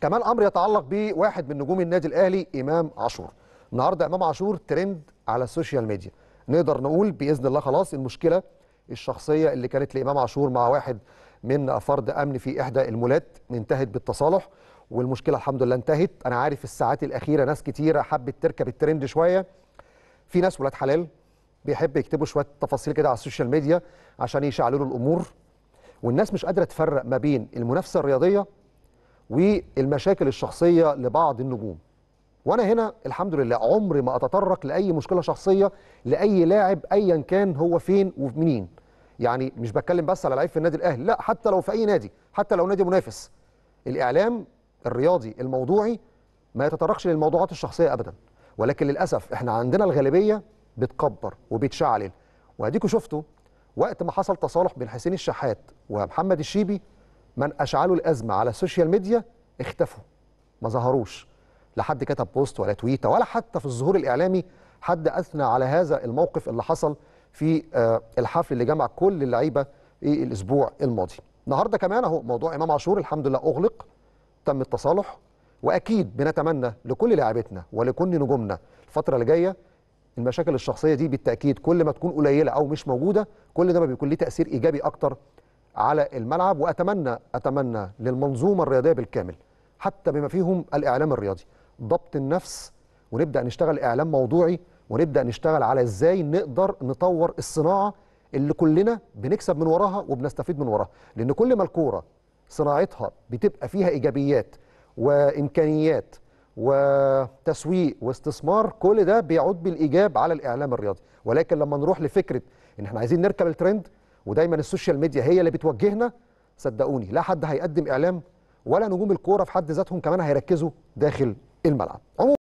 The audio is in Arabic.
كمان امر يتعلق بواحد من نجوم النادي الاهلي امام عاشور النهارده امام عاشور ترند على السوشيال ميديا نقدر نقول باذن الله خلاص المشكله الشخصيه اللي كانت لامام عاشور مع واحد من فرد امن في احدى المولات انتهت بالتصالح والمشكله الحمد لله انتهت انا عارف الساعات الاخيره ناس كتيره حبت تركب الترند شويه في ناس ولاد حلال بيحب يكتبوا شويه تفاصيل كده على السوشيال ميديا عشان يشعلوا الامور والناس مش قادره تفرق ما بين المنافسه الرياضيه والمشاكل الشخصيه لبعض النجوم وانا هنا الحمد لله عمري ما اتطرق لاي مشكله شخصيه لاي لاعب ايا كان هو فين ومنين يعني مش بتكلم بس على لعيب في النادي الاهلي لا حتى لو في اي نادي حتى لو نادي منافس الاعلام الرياضي الموضوعي ما يتطرقش للموضوعات الشخصيه ابدا ولكن للاسف احنا عندنا الغالبيه بتكبر وبتشعلل واديكوا شفتوا وقت ما حصل تصالح بين حسين الشحات ومحمد الشيبي من اشعلوا الازمه على السوشيال ميديا اختفوا ما ظهروش لا حد كتب بوست ولا تويته ولا حتى في الظهور الاعلامي حد اثنى على هذا الموقف اللي حصل في آه، الحفل اللي جمع كل اللعيبه في الاسبوع الماضي. النهارده كمان اهو موضوع امام عاشور الحمد لله اغلق تم التصالح واكيد بنتمنى لكل لاعبتنا ولكل نجومنا الفتره اللي جايه المشاكل الشخصيه دي بالتاكيد كل ما تكون قليله او مش موجوده كل ده ما بيكون ليه تاثير ايجابي اكتر على الملعب واتمنى اتمنى للمنظومه الرياضيه بالكامل حتى بما فيهم الاعلام الرياضي ضبط النفس ونبدا نشتغل اعلام موضوعي ونبدا نشتغل على ازاي نقدر نطور الصناعه اللي كلنا بنكسب من وراها وبنستفيد من وراها لان كل ما الكوره صناعتها بتبقى فيها ايجابيات وامكانيات وتسويق واستثمار كل ده بيعود بالايجاب على الاعلام الرياضي ولكن لما نروح لفكره ان احنا عايزين نركب الترند ودايما السوشيال ميديا هي اللي بتوجهنا صدقوني لا حد هيقدم اعلام ولا نجوم الكوره في حد ذاتهم كمان هيركزوا داخل الملعب